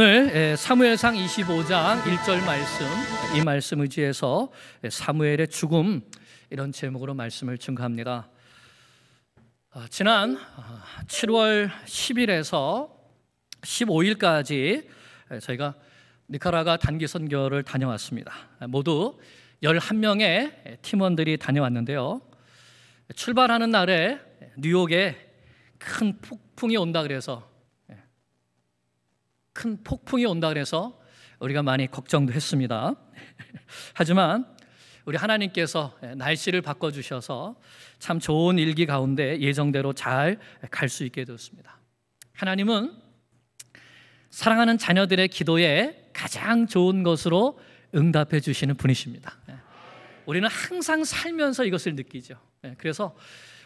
오늘 사무엘상 25장 1절 말씀 이 말씀 을지해서 사무엘의 죽음 이런 제목으로 말씀을 증거합니다. 아, 지난 7월 아, 10일에서 15일까지 저희가 니카라가 단기 선교를 다녀왔습니다. 모두 11명의 팀원들이 다녀왔는데요. 출발하는 날에 뉴욕에 큰 폭풍이 온다 그래서 큰 폭풍이 온다 그래서 우리가 많이 걱정도 했습니다. 하지만 우리 하나님께서 날씨를 바꿔주셔서 참 좋은 일기 가운데 예정대로 잘 갈 수 있게 되었습니다. 하나님은 사랑하는 자녀들의 기도에 가장 좋은 것으로 응답해 주시는 분이십니다. 우리는 항상 살면서 이것을 느끼죠. 그래서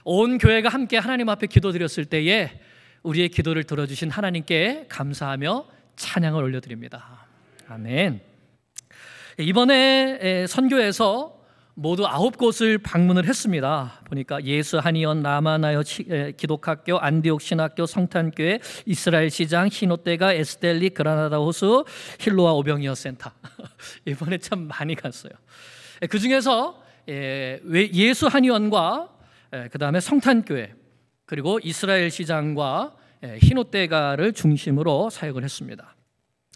온 교회가 함께 하나님 앞에 기도드렸을 때에 우리의 기도를 들어주신 하나님께 감사하며 찬양을 올려드립니다. 아멘. 이번에 선교에서 모두 아홉 곳을 방문을 했습니다. 보니까 예수 한의원, 라마나여 기독학교, 안디옥 신학교, 성탄교회, 이스라엘 시장, 히노떼가, 에스텔리, 그라나다 호수, 힐로아 오병이어 센터. 이번에 참 많이 갔어요. 그 중에서 예수 한의원과 그 다음에 성탄교회 그리고 이스라엘 시장과 예, 희노대가를 중심으로 사역을 했습니다.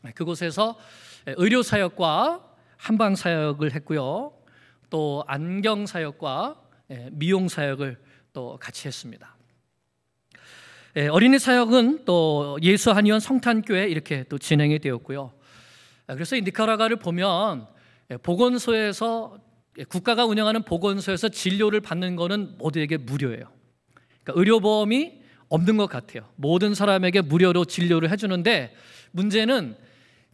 예, 그곳에서 예, 의료 사역과 한방 사역을 했고요. 또 안경 사역과 미용 사역을 또 같이 했습니다. 어린이 사역은 또 예수 한의원 성탄교회 이렇게 또 진행이 되었고요. 그래서 이 니카라가를 보면 보건소에서 국가가 운영하는 보건소에서 진료를 받는 거는 모두에게 무료예요. 그러니까 의료보험이 없는 것 같아요. 모든 사람에게 무료로 진료를 해주는데 문제는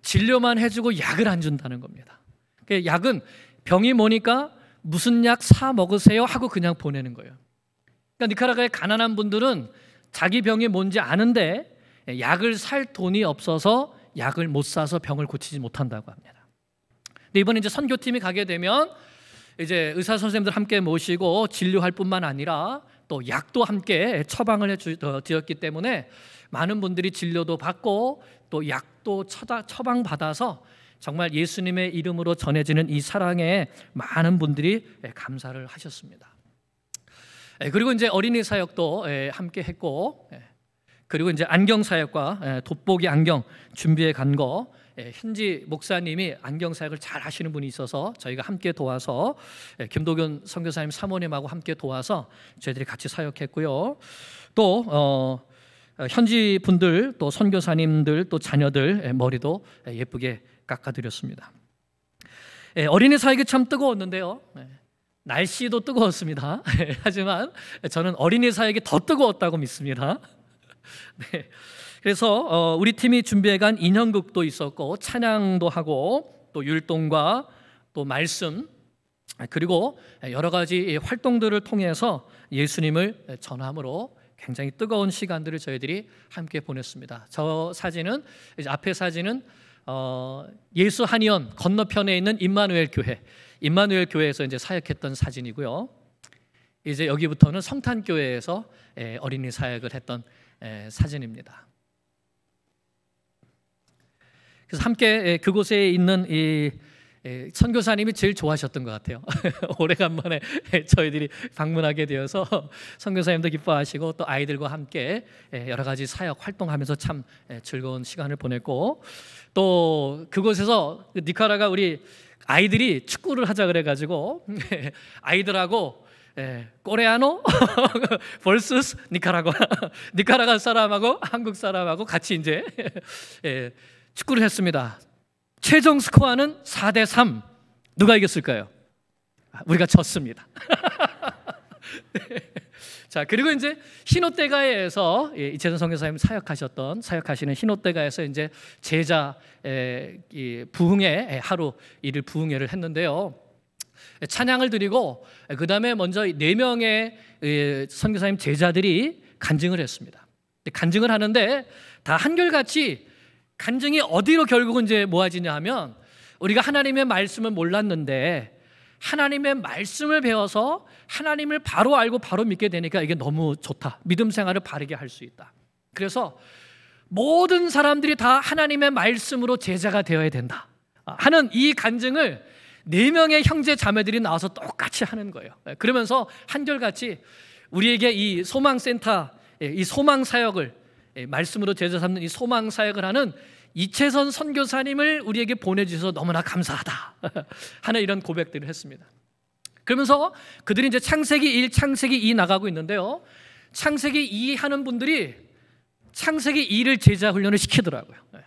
진료만 해주고 약을 안 준다는 겁니다. 그러니까 약은 병이 뭐니까 무슨 약 사 먹으세요 하고 그냥 보내는 거예요. 그러니까 니카라과의 가난한 분들은 자기 병이 뭔지 아는데 약을 살 돈이 없어서 약을 못 사서 병을 고치지 못한다고 합니다. 근데 이번에 이제 선교팀이 가게 되면 이제 의사 선생님들 함께 모시고 진료할 뿐만 아니라 또 약도 함께 처방을 해주었기 어, 때문에 많은 분들이 진료도 받고 또 약도 처방받아서 정말 예수님의 이름으로 전해지는 이 사랑에 많은 분들이 예, 감사를 하셨습니다. 예, 그리고 이제 어린이 사역도 예, 함께 했고 그리고 이제 안경 사역과 돋보기 안경 준비해 간거 현지 예, 목사님이 안경 사역을 잘 하시는 분이 있어서 저희가 함께 도와서 예, 김도균 선교사님 사모님하고 함께 도와서 저희들이 같이 사역했고요. 또 어, 어 현지 분들 또 선교사님들 또 자녀들 예, 머리도 예쁘게 깎아드렸습니다. 어린이 사역이 참 뜨거웠는데요. 날씨도 뜨거웠습니다. 하지만 저는 어린이 사역이 더 뜨거웠다고 믿습니다. 네. 그래서 어, 우리 팀이 준비해간 인형극도 있었고 찬양도 하고 또 율동과 또 말씀 그리고 여러 가지 활동들을 통해서 예수님을 전함으로 굉장히 뜨거운 시간들을 저희들이 함께 보냈습니다. 저 사진은 앞에 사진은 어, 예수 한의원 건너편에 있는 임마누엘 교회, 임마누엘 교회에서 이제 사역했던 사진이고요. 이제 여기부터는 성탄 교회에서 어린이 사역을 했던 사진입니다. 그래서 함께 예, 그곳에 있는 이 예, 선교사님이 제일 좋아하셨던 것 같아요. 오래간만에 예, 저희들이 방문하게 되어서 선교사님도 기뻐하시고 또 아이들과 함께 여러 가지 사역 활동하면서 참 즐거운 시간을 보냈고 또 그곳에서 니카라가 우리 아이들이 축구를 하자 그래가지고 아이들하고 예, 레아노 vs 니카라과 니카라가 사람하고 한국 사람하고 같이 이제 축구를 했습니다. 최종 스코어는 4대 3. 누가 이겼을까요? 아, 우리가 졌습니다. 네. 자, 그리고 이제 희노대가에서 예, 이채선 성교사님 사역하셨던 사역하시는 희노대가에서 이제 제자 에, 이 부흥회 에, 하루 일일 부흥회를 했는데요. 찬양을 드리고 그 다음에 먼저 네 명의 선교사님 제자들이 간증을 했습니다. 간증을 하는데 다 한결같이 간증이 어디로 결국은 이제 모아지냐 하면 우리가 하나님의 말씀을 몰랐는데 하나님의 말씀을 배워서 하나님을 바로 알고 바로 믿게 되니까 이게 너무 좋다. 믿음 생활을 바르게 할 수 있다. 그래서 모든 사람들이 다 하나님의 말씀으로 제자가 되어야 된다. 아, 하는 이 간증을 네 명의 형제 자매들이 나와서 똑같이 하는 거예요. 네, 그러면서 한결같이 우리에게 이 소망센터, 예, 이 소망 사역을 예, 말씀으로 제자 삼는 이 소망 사역을 하는 이채선 선교사님을 우리에게 보내주셔서 너무나 감사하다 하는 이런 고백들을 했습니다. 그러면서 그들이 이제 창세기 1, 창세기 2 나가고 있는데요. 창세기 2 하는 분들이 창세기 2를 제자 훈련을 시키더라고요. 예.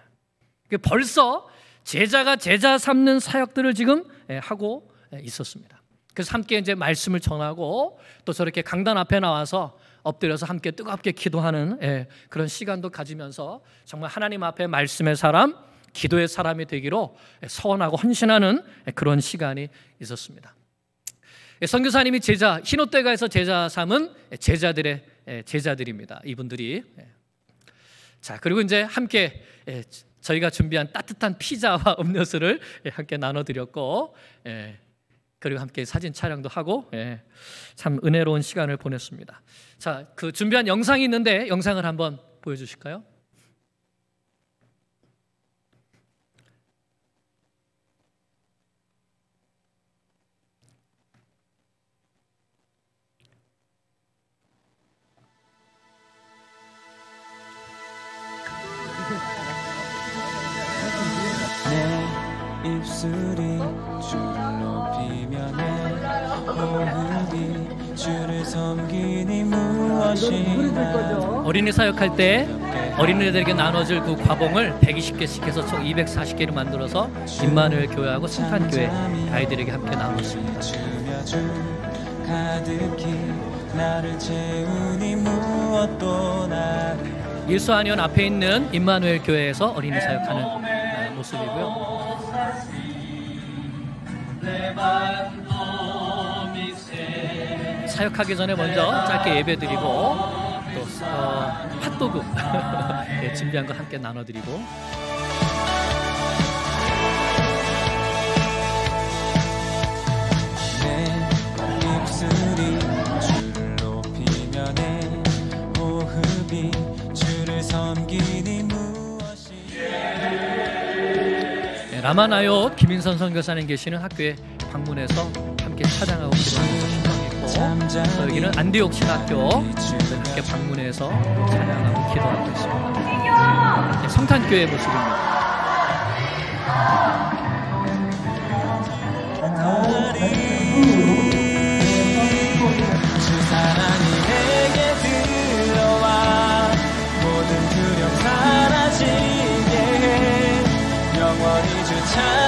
그러니까 벌써 제자가 제자 삼는 사역들을 지금 예, 하고 있었습니다. 그래서 함께 이제 말씀을 전하고 또 저렇게 강단 앞에 나와서 엎드려서 함께 뜨겁게 기도하는 예, 그런 시간도 가지면서 정말 하나님 앞에 말씀의 사람, 기도의 사람이 되기로 예, 서원하고 헌신하는 예, 그런 시간이 있었습니다. 예, 선교사님이 제자 희노대가에서 제자 삼은 제자들의 제자들입니다. 이분들이 자 그리고 이제 함께 저희가 준비한 따뜻한 피자와 음료수를 함께 나눠드렸고 그리고 함께 사진 촬영도 하고 예, 참 은혜로운 시간을 보냈습니다. 자, 그 준비한 영상이 있는데 영상을 한번 보여주실까요? 음. 어린이 사역할 때 어린이들에게 나눠줄 그 과봉을 120개씩 해서 총 240개를 만들어서 임마누엘 교회하고 성탄교회 아이들에게 함께 나눴습니다. 일수한의 앞에 있는 임마누엘 교회에서 어린이 사역하는 모습이고요. 사역하기 전에 먼저 짧게 예배드리고 또 어, 핫도그 예, 준비한 거 함께 나눠드리고 예, 라마나요 김인선 선교사님 계시는 학교에 방문해서 함께 찬양하고 기도하는 것입니다. 또 여기는 안디옥 신학교 함께 방문해서 찬양하고 기도하고 있습니다. 성탄교회 모습입니다. time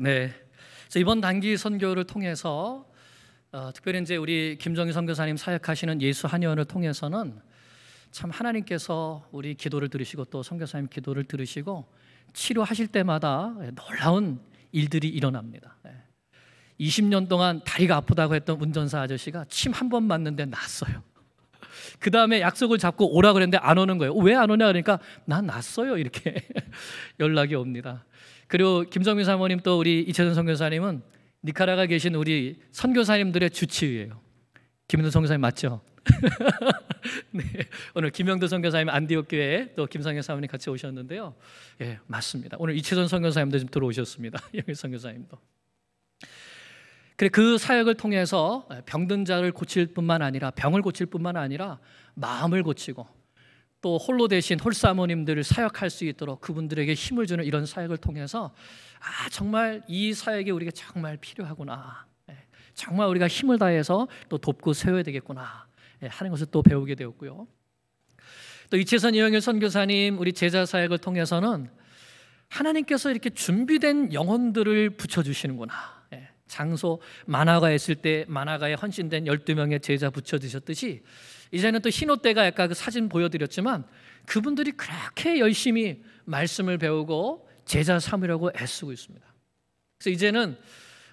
네. 이번 단기 선교를 통해서 어, 특별히 이제 우리 김정희 선교사님 사역하시는 예수 한의원을 통해서는 참 하나님께서 우리 기도를 들으시고 또 선교사님 기도를 들으시고 치료하실 때마다 놀라운 일들이 일어납니다. 20년 동안 다리가 아프다고 했던 운전사 아저씨가 침 한 번 맞는데 났어요. 그 다음에 약속을 잡고 오라 그랬는데 안 오는 거예요. 왜 안 오냐 그러니까 난 났어요 이렇게 연락이 옵니다. 그리고 김성민 사모님 또 우리 이채선 선교사님은 니카라가 계신 우리 선교사님들의 주치의예요. 김영도 선교사님 맞죠? 네, 오늘 김영도 선교사님 안디옥 교회 또 김상현 사모님 같이 오셨는데요. 예, 맞습니다. 오늘 이채선 선교사님도 좀 들어오셨습니다. 영일 선교사님도. 그래 그 사역을 통해서 병든 자를 고칠 뿐만 아니라 병을 고칠 뿐만 아니라 마음을 고치고 또 홀로 대신 홀사모님들을 사역할 수 있도록 그분들에게 힘을 주는 이런 사역을 통해서 아 정말 이 사역이 우리가 정말 필요하구나 예, 정말 우리가 힘을 다해서 또 돕고 세워야 되겠구나 예, 하는 것을 또 배우게 되었고요 또 이채선 이영일 선교사님 우리 제자 사역을 통해서는 하나님께서 이렇게 준비된 영혼들을 붙여주시는구나 예, 장소 만화가 있을 때 만화가에 헌신된 12명의 제자 붙여주셨듯이 이제는 또 흰옷 대가 아까 그 사진 보여드렸지만 그분들이 그렇게 열심히 말씀을 배우고 제자 삼으려고 애쓰고 있습니다. 그래서 이제는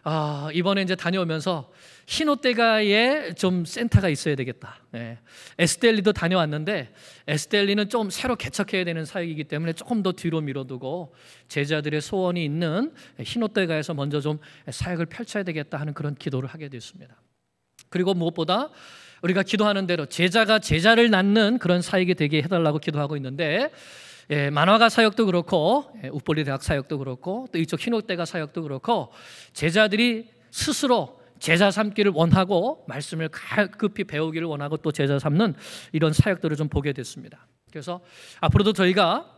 아, 이번에 이제 다녀오면서 흰옷대가에 좀 센터가 있어야 되겠다. 예. 에스텔리도 다녀왔는데 에스텔리는 좀 새로 개척해야 되는 사역이기 때문에 조금 더 뒤로 밀어두고 제자들의 소원이 있는 흰옷대가에서 먼저 좀 사역을 펼쳐야 되겠다 하는 그런 기도를 하게 됐습니다. 그리고 무엇보다 우리가 기도하는 대로 제자가 제자를 낳는 그런 사역이 되게 해달라고 기도하고 있는데 예, 만화가 사역도 그렇고 예, 우폴리 대학 사역도 그렇고 또 이쪽 흰옥대가 사역도 그렇고 제자들이 스스로 제자 삼기를 원하고 말씀을 급히 배우기를 원하고 또 제자 삼는 이런 사역들을 좀 보게 됐습니다. 그래서 앞으로도 저희가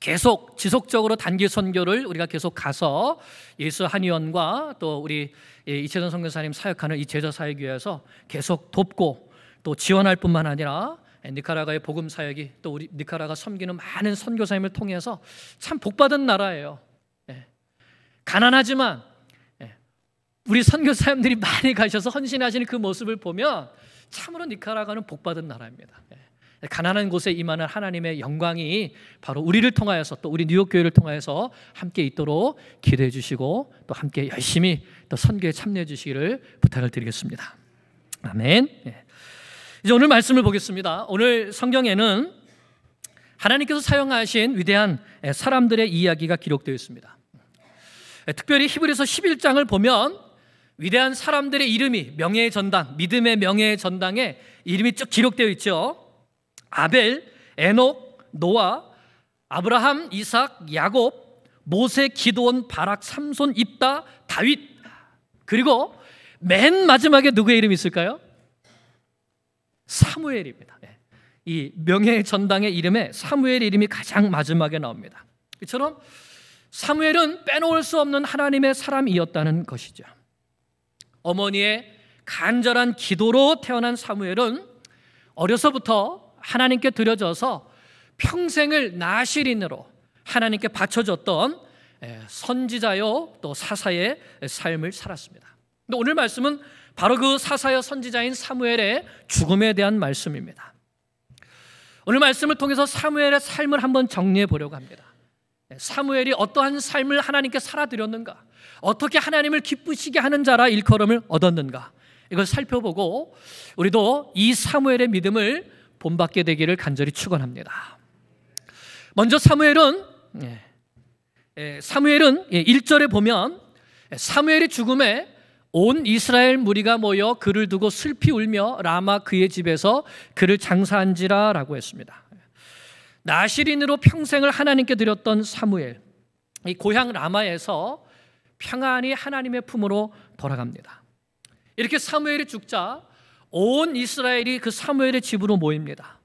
계속 지속적으로 단기 선교를 우리가 계속 가서 예수 한의원과 또 우리 이채선 선교사님 사역하는 이 제자 사역위해서 계속 돕고 또 지원할 뿐만 아니라 니카라가의 복음 사역이 또 우리 니카라가 섬기는 많은 선교사님을 통해서 참 복받은 나라예요. 예. 가난하지만 예. 우리 선교사님들이 많이 가셔서 헌신하시는 그 모습을 보면 참으로 니카라가는 복받은 나라입니다. 예. 가난한 곳에 임하는 하나님의 영광이 바로 우리를 통하여서 또 우리 뉴욕 교회를 통하여서 함께 있도록 기도해 주시고 또 함께 열심히 또 선교에 참여해 주시기를 부탁을 드리겠습니다. 아멘. 이제 오늘 말씀을 보겠습니다. 오늘 성경에는 하나님께서 사용하신 위대한 사람들의 이야기가 기록되어 있습니다. 특별히 히브리서 11장을 보면 위대한 사람들의 이름이 명예의 전당, 믿음의 명예의 전당에 이름이 쭉 기록되어 있죠. 아벨, 에녹, 노아, 아브라함, 이삭, 야곱, 모세, 기도원, 바락, 삼손, 입다, 다윗. 그리고 맨 마지막에 누구의 이름이 있을까요? 사무엘입니다. 예. 이 명예의 전당의 이름에 사무엘 이름이 가장 마지막에 나옵니다. 이처럼 사무엘은 빼놓을 수 없는 하나님의 사람이었다는 것이죠. 어머니의 간절한 기도로 태어난 사무엘은 어려서부터 하나님께 드려져서 평생을 나실인으로 하나님께 바쳐줬던 예, 선지자요 또 사사의 삶을 살았습니다. 근데 오늘 말씀은 바로 그 사사여 선지자인 사무엘의 죽음에 대한 말씀입니다. 오늘 말씀을 통해서 사무엘의 삶을 한번 정리해 보려고 합니다. 네, 사무엘이 어떠한 삶을 하나님께 살아드렸는가, 어떻게 하나님을 기쁘시게 하는 자라 일컬음을 얻었는가, 이걸 살펴보고 우리도 이 사무엘의 믿음을 본받게 되기를 간절히 축원합니다. 먼저 사무엘은 예, 예, 사무엘은 1절에 예, 보면 사무엘의 죽음에 온 이스라엘 무리가 모여 그를 두고 슬피 울며 라마 그의 집에서 그를 장사한지라라고 했습니다. 나시린으로 평생을 하나님께 드렸던 사무엘 이 고향 라마에서 평안히 하나님의 품으로 돌아갑니다. 이렇게 사무엘이 죽자 온 이스라엘이 그 사무엘의 집으로 모입니다.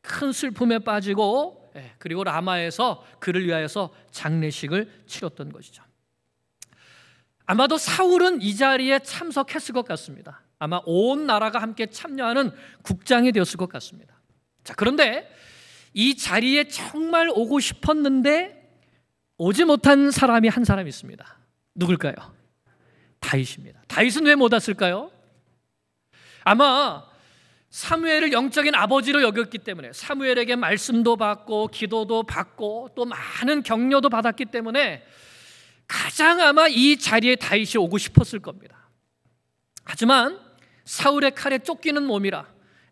큰 슬픔에 빠지고 예, 그리고 라마에서 그를 위하여서 장례식을 치렀던 것이죠. 아마도 사울은 이 자리에 참석했을 것 같습니다. 아마 온 나라가 함께 참여하는 국장이 되었을 것 같습니다. 자, 그런데 이 자리에 정말 오고 싶었는데 오지 못한 사람이 한 사람 있습니다. 누굴까요? 다윗입니다. 다윗은 왜 못 왔을까요? 아마 사무엘을 영적인 아버지로 여겼기 때문에 사무엘에게 말씀도 받고 기도도 받고 또 많은 격려도 받았기 때문에 가장 아마 이 자리에 다윗이 오고 싶었을 겁니다. 하지만 사울의 칼에 쫓기는 몸이라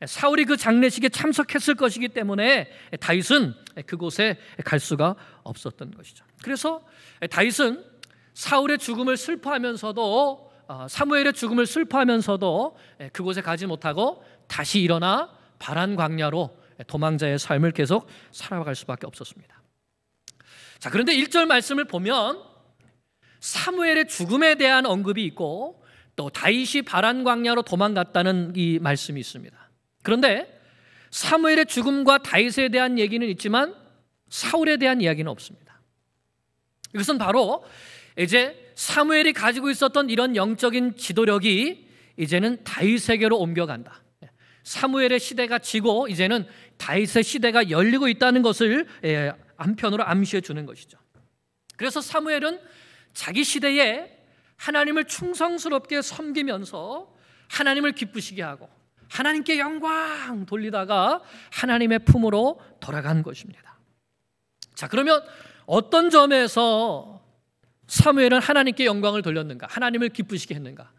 사울이 그 장례식에 참석했을 것이기 때문에 다윗은 그곳에 갈 수가 없었던 것이죠. 그래서 다윗은 사울의 죽음을 슬퍼하면서도 아, 사무엘의 죽음을 슬퍼하면서도 그곳에 가지 못하고 다시 일어나 바란 광야로 도망자의 삶을 계속 살아갈 수밖에 없었습니다. 자, 그런데 1절 말씀을 보면 사무엘의 죽음에 대한 언급이 있고 또 다윗이 바란 광야로 도망갔다는 이 말씀이 있습니다. 그런데 사무엘의 죽음과 다윗에 대한 얘기는 있지만 사울에 대한 이야기는 없습니다. 이것은 바로 이제 사무엘이 가지고 있었던 이런 영적인 지도력이 이제는 다윗에게로 옮겨간다. 사무엘의 시대가 지고 이제는 다윗의 시대가 열리고 있다는 것을 예, 한편으로 암시해 주는 것이죠. 그래서 사무엘은 자기 시대에 하나님을 충성스럽게 섬기면서 하나님을 기쁘시게 하고 하나님께 영광 돌리다가 하나님의 품으로 돌아간 것입니다. 자, 그러면 어떤 점에서 사무엘은 하나님께 영광을 돌렸는가? 하나님을 기쁘시게 했는가?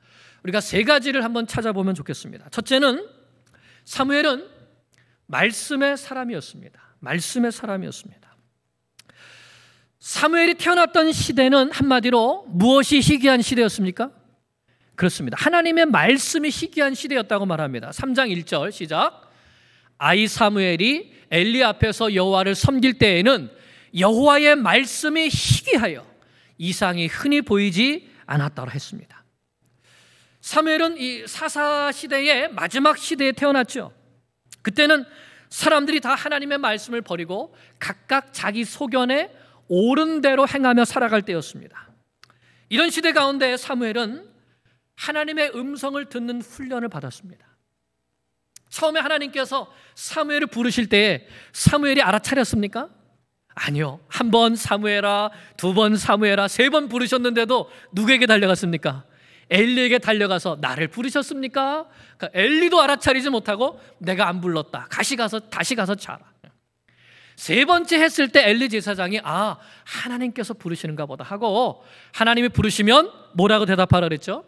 우리가 세 가지를 한번 찾아보면 좋겠습니다. 첫째는 사무엘은 말씀의 사람이었습니다. 말씀의 사람이었습니다. 사무엘이 태어났던 시대는 한마디로 무엇이 희귀한 시대였습니까? 그렇습니다. 하나님의 말씀이 희귀한 시대였다고 말합니다. 3장 1절 시작. 아이 사무엘이 엘리 앞에서 여호와를 섬길 때에는 여호와의 말씀이 희귀하여 이상이 흔히 보이지 않았다고 했습니다. 사무엘은 이 사사 시대의 마지막 시대에 태어났죠. 그때는 사람들이 다 하나님의 말씀을 버리고 각각 자기 소견에 옳은 대로 행하며 살아갈 때였습니다. 이런 시대 가운데 사무엘은 하나님의 음성을 듣는 훈련을 받았습니다. 처음에 하나님께서 사무엘을 부르실 때에 사무엘이 알아차렸습니까? 아니요. 한 번 사무엘아, 두 번 사무엘아, 세 번 부르셨는데도 누구에게 달려갔습니까? 엘리에게 달려가서 나를 부르셨습니까? 그러니까 엘리도 알아차리지 못하고 내가 안 불렀다. 다시 가서 다시 가서 자라. 세 번째 했을 때 엘리 제사장이 아 하나님께서 부르시는가 보다 하고 하나님이 부르시면 뭐라고 대답하라 그랬죠?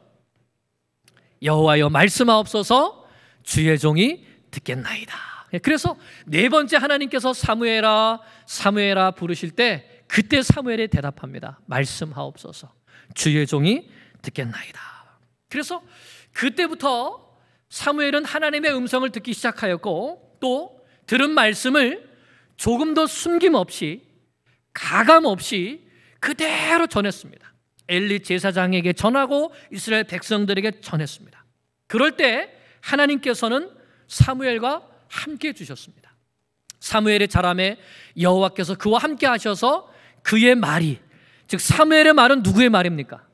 여호와여 말씀하옵소서 주의 종이 듣겠나이다. 예, 그래서 네 번째 하나님께서 사무엘아 사무엘아 부르실 때 그때 사무엘이 대답합니다. 말씀하옵소서 주의 종이 듣겠나이다. 그래서 그때부터 사무엘은 하나님의 음성을 듣기 시작하였고 또 들은 말씀을 조금도 숨김없이 가감없이 그대로 전했습니다. 엘리 제사장에게 전하고 이스라엘 백성들에게 전했습니다. 그럴 때 하나님께서는 사무엘과 함께 주셨습니다. 사무엘의 자람에 여호와께서 그와 함께 하셔서 그의 말이 즉 사무엘의 말은 누구의 말입니까?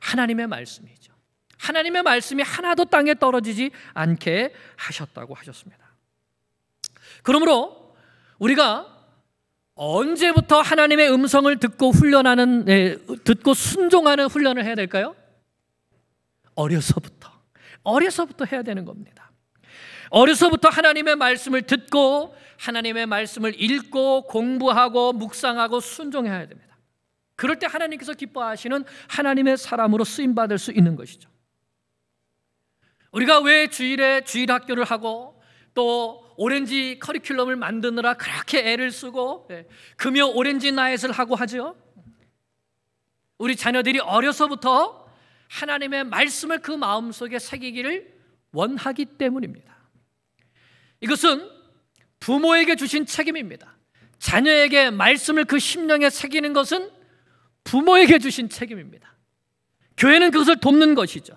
하나님의 말씀이죠. 하나님의 말씀이 하나도 땅에 떨어지지 않게 하셨다고 하셨습니다. 그러므로 우리가 언제부터 하나님의 음성을 듣고 훈련하는 예, 듣고 순종하는 훈련을 해야 될까요? 어려서부터. 어려서부터 해야 되는 겁니다. 어려서부터 하나님의 말씀을 듣고 하나님의 말씀을 읽고 공부하고 묵상하고 순종해야 됩니다. 그럴 때 하나님께서 기뻐하시는 하나님의 사람으로 쓰임 받을 수 있는 것이죠. 우리가 왜 주일에 주일 학교를 하고 또 오렌지 커리큘럼을 만드느라 그렇게 애를 쓰고 예, 금요 오렌지 나잇을 하고 하죠. 우리 자녀들이 어려서부터 하나님의 말씀을 그 마음속에 새기기를 원하기 때문입니다. 이것은 부모에게 주신 책임입니다. 자녀에게 말씀을 그 심령에 새기는 것은 부모에게 주신 책임입니다. 교회는 그것을 돕는 것이죠.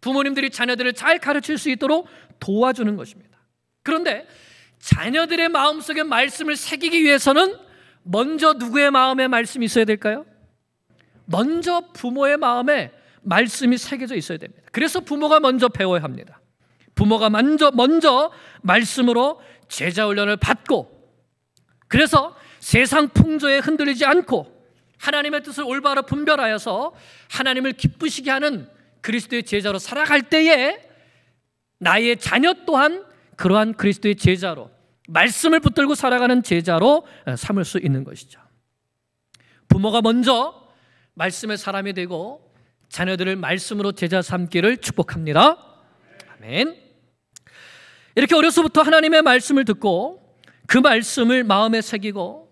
부모님들이 자녀들을 잘 가르칠 수 있도록 도와주는 것입니다. 그런데 자녀들의 마음속에 말씀을 새기기 위해서는 먼저 누구의 마음에 말씀이 있어야 될까요? 먼저 부모의 마음에 말씀이 새겨져 있어야 됩니다. 그래서 부모가 먼저 배워야 합니다. 부모가 먼저, 먼저 말씀으로 제자훈련을 받고 그래서 세상 풍조에 흔들리지 않고 하나님의 뜻을 올바로 분별하여서 하나님을 기쁘시게 하는 그리스도의 제자로 살아갈 때에 나의 자녀 또한 그러한 그리스도의 제자로 말씀을 붙들고 살아가는 제자로 삼을 수 있는 것이죠. 부모가 먼저 말씀의 사람이 되고 자녀들을 말씀으로 제자 삼기를 축복합니다. 아멘. 이렇게 어려서부터 하나님의 말씀을 듣고 그 말씀을 마음에 새기고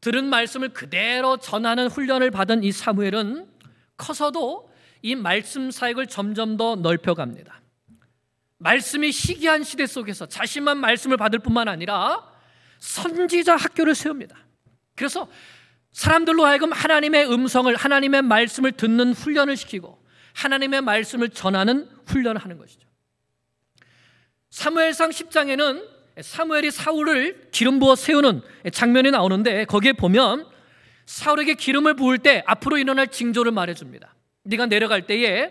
들은 말씀을 그대로 전하는 훈련을 받은 이 사무엘은 커서도 이 말씀 사역을 점점 더 넓혀갑니다. 말씀이 희귀한 시대 속에서 자신만 말씀을 받을 뿐만 아니라 선지자 학교를 세웁니다. 그래서 사람들로 하여금 하나님의 음성을 하나님의 말씀을 듣는 훈련을 시키고 하나님의 말씀을 전하는 훈련을 하는 것이죠. 사무엘상 10장에는 사무엘이 사울을 기름 부어 세우는 장면이 나오는데 거기에 보면 사울에게 기름을 부을 때 앞으로 일어날 징조를 말해 줍니다. 네가 내려갈 때에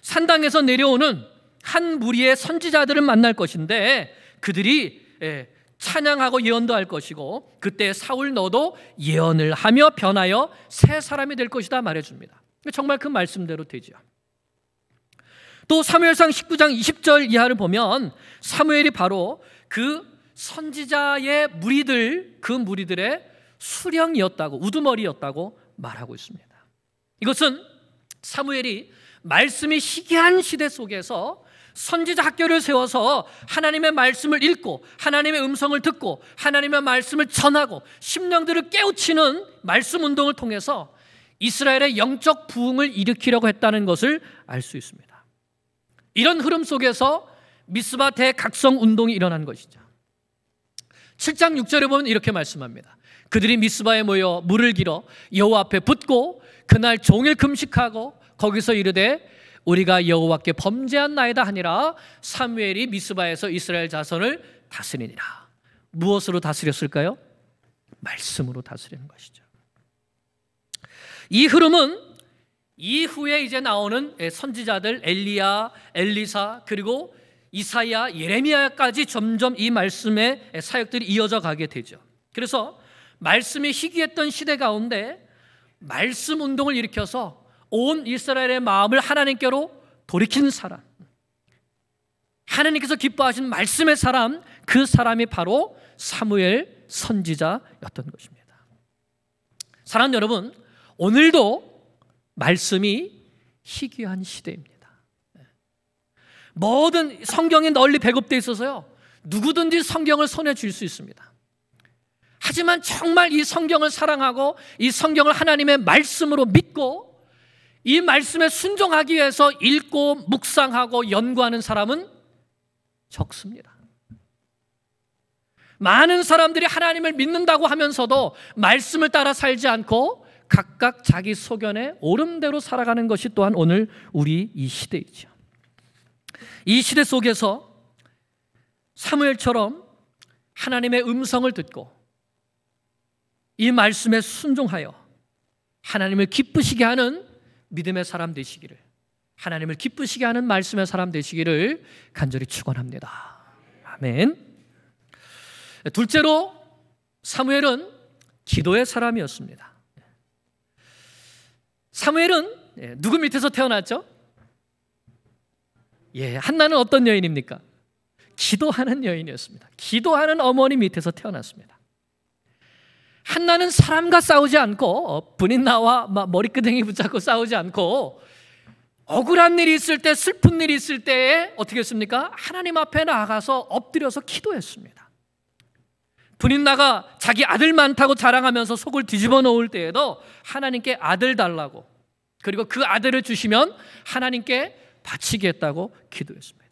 산당에서 내려오는 한 무리의 선지자들을 만날 것인데 그들이 예, 찬양하고 예언도 할 것이고 그때 사울 너도 예언을 하며 변하여 새 사람이 될 것이다 말해줍니다. 정말 그 말씀대로 되지요. 또 사무엘상 19장 20절 이하를 보면 사무엘이 바로 그 선지자의 무리들 그 무리들의 수령이었다고 우두머리였다고 말하고 있습니다. 이것은 사무엘이 말씀이 희귀한 시대 속에서 선지자 학교를 세워서 하나님의 말씀을 읽고 하나님의 음성을 듣고 하나님의 말씀을 전하고 심령들을 깨우치는 말씀 운동을 통해서 이스라엘의 영적 부흥을 일으키려고 했다는 것을 알 수 있습니다. 이런 흐름 속에서 미스바 대각성 운동이 일어난 것이죠. 7장 6절에 보면 이렇게 말씀합니다. 그들이 미스바에 모여 물을 길어 여호와 앞에 붙고 그날 종일 금식하고 거기서 이르되 우리가 여호와께 범죄한 나이다 하니라 사무엘이 미스바에서 이스라엘 자손을 다스리니라. 무엇으로 다스렸을까요? 말씀으로 다스리는 것이죠. 이 흐름은 이후에 이제 나오는 예, 선지자들 엘리야, 엘리사 그리고 이사야, 예레미야까지 점점 이 말씀의 예, 사역들이 이어져 가게 되죠. 그래서 말씀이 희귀했던 시대 가운데 말씀 운동을 일으켜서 온 이스라엘의 마음을 하나님께로 돌이킨 사람 하나님께서 기뻐하신 말씀의 사람 그 사람이 바로 사무엘 선지자였던 것입니다 사랑하는 여러분 오늘도 말씀이 희귀한 시대입니다 모든 성경이 널리 배급되 있어서요 누구든지 성경을 손에 쥘 수 있습니다 하지만 정말 이 성경을 사랑하고 이 성경을 하나님의 말씀으로 믿고 이 말씀에 순종하기 위해서 읽고 묵상하고 연구하는 사람은 적습니다. 많은 사람들이 하나님을 믿는다고 하면서도 말씀을 따라 살지 않고 각각 자기 소견에 오름대로 살아가는 것이 또한 오늘 우리 이 시대이죠. 이 시대 속에서 사무엘처럼 하나님의 음성을 듣고 이 말씀에 순종하여 하나님을 기쁘시게 하는 믿음의 사람 되시기를 하나님을 기쁘시게 하는 말씀의 사람 되시기를 간절히 축원합니다. 아멘. 둘째로 사무엘은 기도의 사람이었습니다. 사무엘은 예, 누구 밑에서 태어났죠? 예, 한나는 어떤 여인입니까? 기도하는 여인이었습니다. 기도하는 어머니 밑에서 태어났습니다. 한나는 사람과 싸우지 않고 어, 분인나와 머리끄댕이 붙잡고 싸우지 않고 억울한 일이 있을 때 슬픈 일이 있을 때에 어떻게 했습니까? 하나님 앞에 나아가서 엎드려서 기도했습니다. 분인나가 자기 아들 많다고 자랑하면서 속을 뒤집어 놓을 때에도 하나님께 아들 달라고 그리고 그 아들을 주시면 하나님께 바치겠다고 기도했습니다.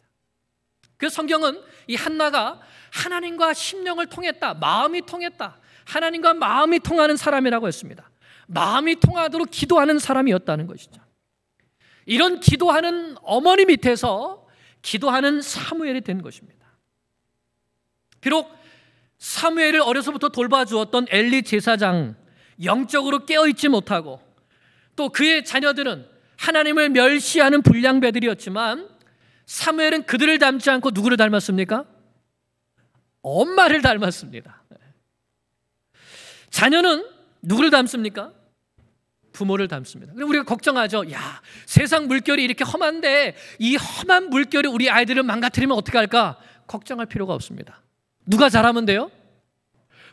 그 성경은 이 한나가 하나님과 심령을 통했다, 마음이 통했다, 하나님과 마음이 통하는 사람이라고 했습니다. 마음이 통하도록 기도하는 사람이었다는 것이죠. 이런 기도하는 어머니 밑에서 기도하는 사무엘이 된 것입니다. 비록 사무엘을 어려서부터 돌봐주었던 엘리 제사장 영적으로 깨어있지 못하고 또 그의 자녀들은 하나님을 멸시하는 불량배들이었지만 사무엘은 그들을 닮지 않고 누구를 닮았습니까? 엄마를 닮았습니다. 자녀는 누구를 닮습니까? 부모를 닮습니다. 그럼 우리가 걱정하죠. 야, 세상 물결이 이렇게 험한데 이 험한 물결이 우리 아이들을 망가뜨리면 어떻게 할까? 걱정할 필요가 없습니다. 누가 잘하면 돼요?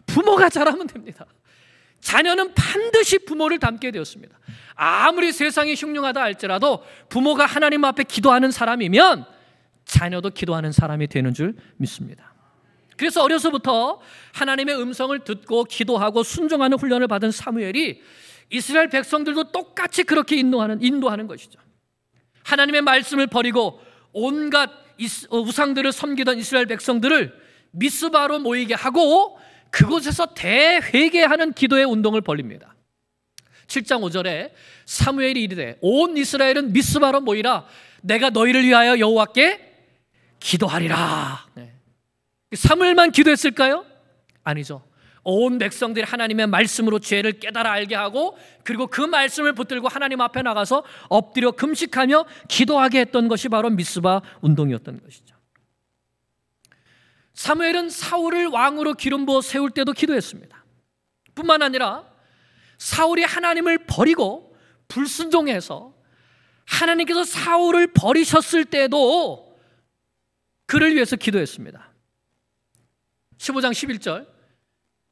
부모가 잘하면 됩니다. 자녀는 반드시 부모를 닮게 되었습니다. 아무리 세상이 흉흉하다 할지라도 부모가 하나님 앞에 기도하는 사람이면 자녀도 기도하는 사람이 되는 줄 믿습니다. 그래서 어려서부터 하나님의 음성을 듣고 기도하고 순종하는 훈련을 받은 사무엘이 이스라엘 백성들도 똑같이 그렇게 인도하는, 인도하는 것이죠. 하나님의 말씀을 버리고 온갖 어, 우상들을 섬기던 이스라엘 백성들을 미스바로 모이게 하고 그곳에서 대회개하는 기도의 운동을 벌립니다. 7장 5절에 사무엘이 이르되 온 이스라엘은 미스바로 모이라 내가 너희를 위하여 여호와께 기도하리라. 사무만 기도했을까요? 아니죠. 온 백성들이 하나님의 말씀으로 죄를 깨달아 알게 하고 그리고 그 말씀을 붙들고 하나님 앞에 나가서 엎드려 금식하며 기도하게 했던 것이 바로 미스바 운동이었던 것이죠. 사무엘은 사울을 왕으로 기름 부어 세울 때도 기도했습니다. 뿐만 아니라 사울이 하나님을 버리고 불순종해서 하나님께서 사울을 버리셨을 때도 그를 위해서 기도했습니다. 15장 11절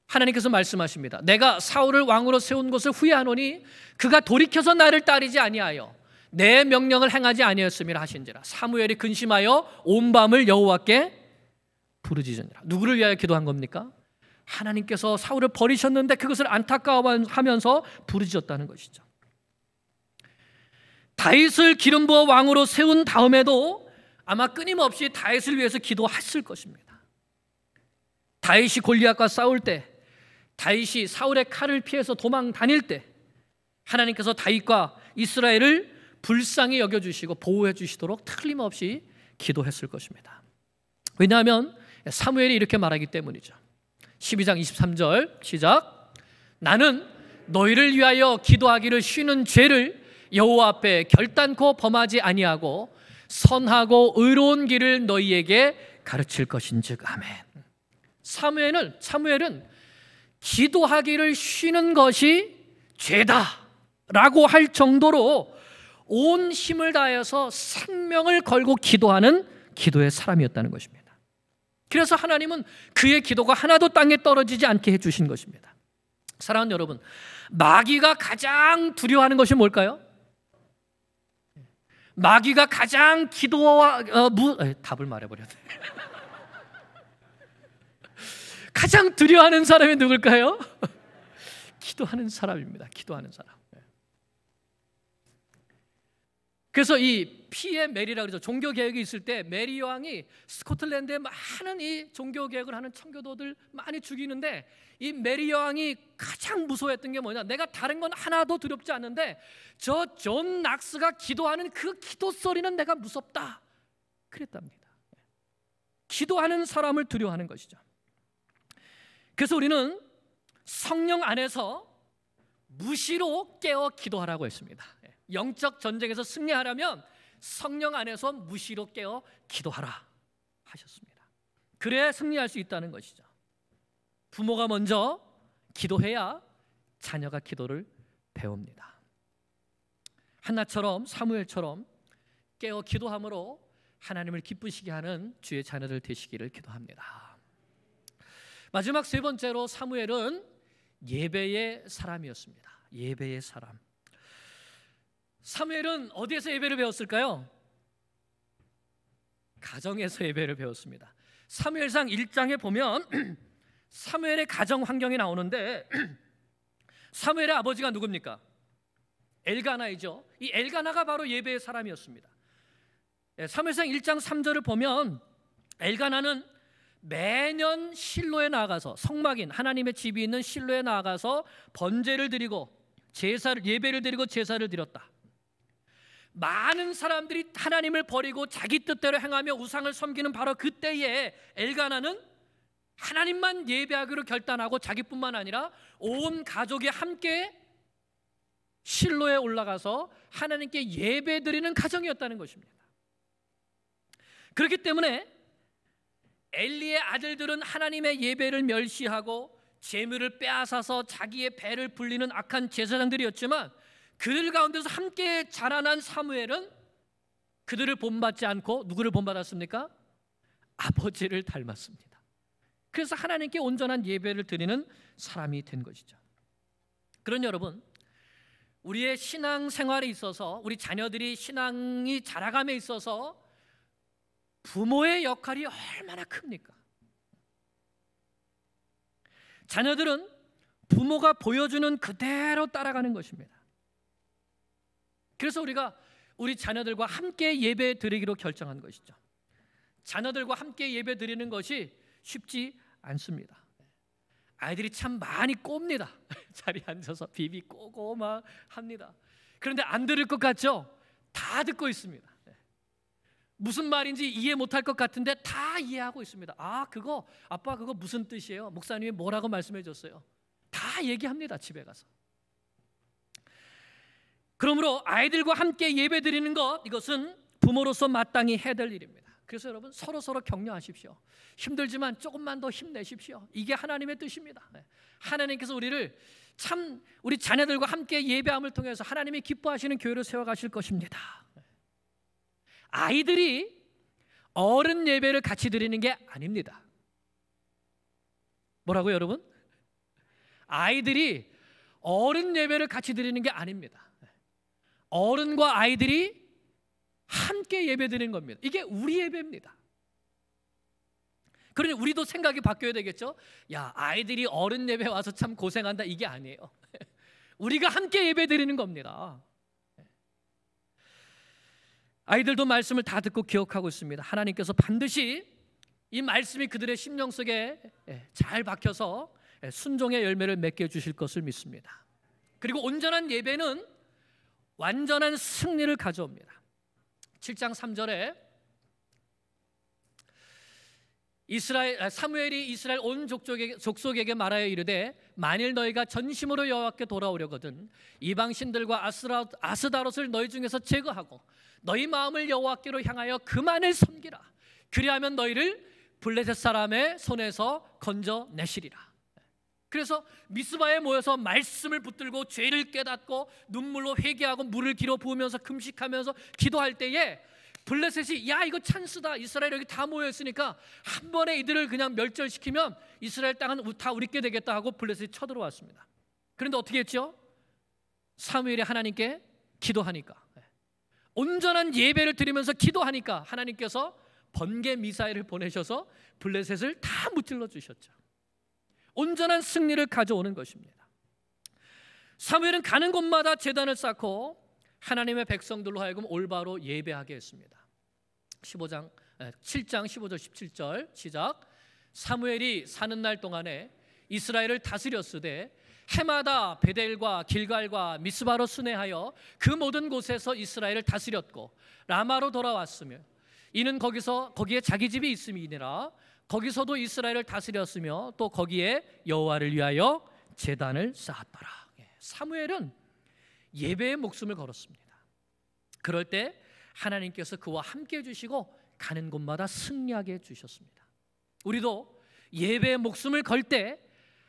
하나님께서 말씀하십니다. 내가 사울을 왕으로 세운 것을 후회하노니 그가 돌이켜서 나를 따르지 아니하여 내 명령을 행하지 아니하였음이라 하신지라. 사무엘이 근심하여 온 밤을 여호와께 부르짖으니라. 누구를 위하여 기도한 겁니까? 하나님께서 사울을 버리셨는데 그것을 안타까워하면서 부르짖었다는 것이죠. 다윗을 기름 부어 왕으로 세운 다음에도 아마 끊임없이 다윗을 위해서 기도했을 것입니다. 다윗이 골리앗과 싸울 때 다윗이 사울의 칼을 피해서 도망 다닐 때 하나님께서 다윗과 이스라엘을 불쌍히 여겨 주시고 보호해 주시도록 틀림없이 기도했을 것입니다. 왜냐하면 사무엘이 이렇게 말하기 때문이죠. 12장 23절 시작. 나는 너희를 위하여 기도하기를 쉬는 죄를 여호와 앞에 결단코 범하지 아니하고 선하고 의로운 길을 너희에게 가르칠 것인즉 아멘. 사무엘은 사무엘은 기도하기를 쉬는 것이 죄다라고 할 정도로 온 힘을 다해서 생명을 걸고 기도하는 기도의 사람이었다는 것입니다. 그래서 하나님은 그의 기도가 하나도 땅에 떨어지지 않게 해 주신 것입니다. 사랑하는 여러분, 마귀가 가장 두려워하는 것이 뭘까요? 마귀가 가장 기도와 어, 무, 에, 답을 말해버렸네. 가장 두려워하는 사람이 누굴까요? 기도하는 사람입니다. 기도하는 사람. 네. 그래서 이 피의 메리라 그래서 종교 개혁이 있을 때 메리 여왕이 스코틀랜드에 많은 이 종교 개혁을 하는 청교도들 많이 죽이는데 이 메리 여왕이 가장 무서워했던 게 뭐냐? 내가 다른 건 하나도 두렵지 않는데 저 존 낙스가 기도하는 그 기도 소리는 내가 무섭다. 그랬답니다. 네. 기도하는 사람을 두려워하는 것이죠. 그래서 우리는 성령 안에서 무시로 깨어 기도하라고 했습니다. 예. 영적 전쟁에서 승리하려면 성령 안에서 무시로 깨어 기도하라 하셨습니다. 그래야 승리할 수 있다는 것이죠. 부모가 먼저 기도해야 자녀가 기도를 배웁니다. 한나처럼 사무엘처럼 깨어 기도함으로 하나님을 기쁘시게 하는 주의 자녀들 되시기를 기도합니다. 마지막 세 번째로 사무엘은 예배의 사람이었습니다. 예배의 사람. 사무엘은 어디에서 예배를 배웠을까요? 가정에서 예배를 배웠습니다. 사무엘상 1장에 보면 사무엘의 가정 환경이 나오는데 사무엘의 아버지가 누굽니까? 엘가나이죠. 이 엘가나가 바로 예배의 사람이었습니다. 예, 사무엘상 1장 3절을 보면 엘가나는 매년 실로에 나아가서 성막인 하나님의 집이 있는 실로에 나아가서 번제를 드리고 제사를 예배를 드리고 제사를 드렸다. 많은 사람들이 하나님을 버리고 자기 뜻대로 행하며 우상을 섬기는 바로 그때에 엘가나는 하나님만 예배하기로 결단하고 자기뿐만 아니라 온 가족이 함께 실로에 올라가서 하나님께 예배드리는 가정이었다는 것입니다. 그렇기 때문에 엘리의 아들들은 하나님의 예배를 멸시하고 재물을 빼앗아서 자기의 배를 불리는 악한 제사장들이었지만 그들 가운데서 함께 자라난 사무엘은 그들을 본받지 않고 누구를 본받았습니까? 아버지를 닮았습니다. 그래서 하나님께 온전한 예배를 드리는 사람이 된 것이죠. 그런 여러분, 우리의 신앙 생활에 있어서 우리 자녀들이 신앙이 자라감에 있어서 부모의 역할이 얼마나 큽니까? 자녀들은 부모가 보여주는 그대로 따라가는 것입니다. 그래서 우리가 우리 자녀들과 함께 예배 드리기로 결정한 것이죠. 자녀들과 함께 예배 드리는 것이 쉽지 않습니다. 아이들이 참 많이 꼽니다. 자리 앉아서 비비 꼬고 막 합니다. 그런데 안 들을 것 같죠? 다 듣고 있습니다. 무슨 말인지 이해 못할 것 같은데 다 이해하고 있습니다. 아, 그거 아빠 그거 무슨 뜻이에요? 목사님이 뭐라고 말씀해 줬어요? 다 얘기합니다. 집에 가서. 그러므로 아이들과 함께 예배 드리는 것 이것은 부모로서 마땅히 해야 될 일입니다. 그래서 여러분 서로 서로 격려하십시오. 힘들지만 조금만 더 힘내십시오. 이게 하나님의 뜻입니다. 네. 하나님께서 우리를 참 우리 자녀들과 함께 예배함을 통해서 하나님이 기뻐하시는 교회로 세워 가실 것입니다. 아이들이 어른 예배를 같이 드리는 게 아닙니다. 뭐라고 여러분? 아이들이 어른 예배를 같이 드리는 게 아닙니다. 어른과 아이들이 함께 예배 드리는 겁니다. 이게 우리 예배입니다. 그러니 우리도 생각이 바뀌어야 되겠죠? 야, 아이들이 어른 예배 와서 참 고생한다. 이게 아니에요. 우리가 함께 예배 드리는 겁니다. 아이들도 말씀을 다 듣고 기억하고 있습니다. 하나님께서 반드시 이 말씀이 그들의 심령 속에 예, 잘 박혀서 예, 순종의 열매를 맺게 주실 것을 믿습니다. 그리고 온전한 예배는 완전한 승리를 가져옵니다. 7장 3절에 이스라엘 아, 사무엘이 이스라엘 온 족족에게, 족속에게 말하여 이르되 만일 너희가 전심으로 여호와께 돌아오려거든 이방 신들과 아스라, 아스다롯을 너희 중에서 제거하고 너희 마음을 여호와께로 향하여 그만을 섬기라 그리하면 너희를 블레셋 사람의 손에서 건져내시리라 그래서 미스바에 모여서 말씀을 붙들고 죄를 깨닫고 눈물로 회개하고 물을 길어 부으면서 금식하면서 기도할 때에 블레셋이 야 이거 찬스다 이스라엘 여기 다 모여 있으니까 한 번에 이들을 그냥 멸절시키면 이스라엘 땅은 다 우리께 되겠다 하고 블레셋이 쳐들어왔습니다. 그런데 어떻게 했죠? 사무엘이 하나님께 기도하니까 예. 온전한 예배를 드리면서 기도하니까 하나님께서 번개 미사일을 보내셔서 블레셋을 다 무찔러 주셨죠. 온전한 승리를 가져오는 것입니다. 사무엘은 가는 곳마다 재단을 쌓고 하나님의 백성들로 하여금 올바로 예배하게 했습니다. 15장 7장 15절 17절 시작 사무엘이 사는 날 동안에 이스라엘을 다스렸으되 해마다 베델과 길갈과 미스바로 순회하여 그 모든 곳에서 이스라엘을 다스렸고 라마로 돌아왔으며 이는 거기서 거기에 자기 집이 있음이니라 거기서도 이스라엘을 다스렸으며 또 거기에 여호와를 위하여 제단을 쌓았더라. 예, 사무엘은 예배의 목숨을 걸었습니다. 그럴 때 하나님께서 그와 함께 해 주시고 가는 곳마다 승리하게 해 주셨습니다. 우리도 예배의 목숨을 걸 때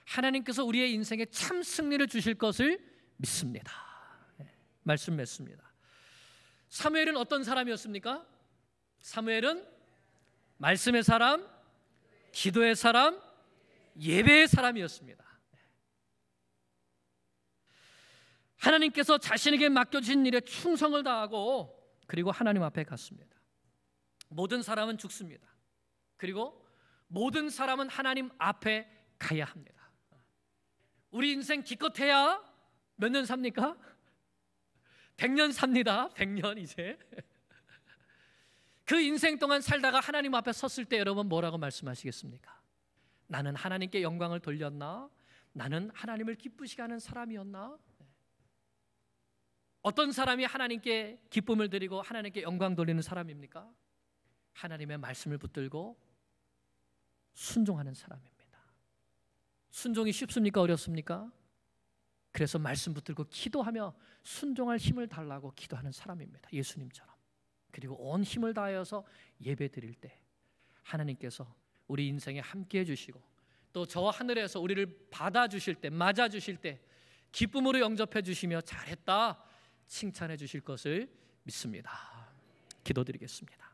하나님께서 우리의 인생에 참 승리를 주실 것을 믿습니다. 예, 말씀 맺습니다. 사무엘은 어떤 사람이었습니까? 사무엘은 말씀의 사람, 기도의 사람, 예배의 사람이었습니다. 하나님께서 자신에게 맡겨진 일에 충성을 다하고 그리고 하나님 앞에 갔습니다. 모든 사람은 죽습니다. 그리고 모든 사람은 하나님 앞에 가야 합니다. 우리 인생 기껏해야 몇 년 삽니까? 100년 삽니다. 100년 이제. 그 인생 동안 살다가 하나님 앞에 섰을 때 여러분 뭐라고 말씀하시겠습니까? 나는 하나님께 영광을 돌렸나? 나는 하나님을 기쁘시게 하는 사람이었나? 어떤 사람이 하나님께 기쁨을 드리고 하나님께 영광 돌리는 사람입니까? 하나님의 말씀을 붙들고 순종하는 사람입니다. 순종이 쉽습니까? 어렵습니까? 그래서 말씀 붙들고 기도하며 순종할 힘을 달라고 기도하는 사람입니다. 예수님처럼. 그리고 온 힘을 다하여서 예배 드릴 때 하나님께서 우리 인생에 함께 해 주시고 또 저 하늘에서 우리를 받아 주실 때 맞아 주실 때 기쁨으로 영접해 주시며 잘했다. 칭찬해 주실 것을 믿습니다. 기도드리겠습니다.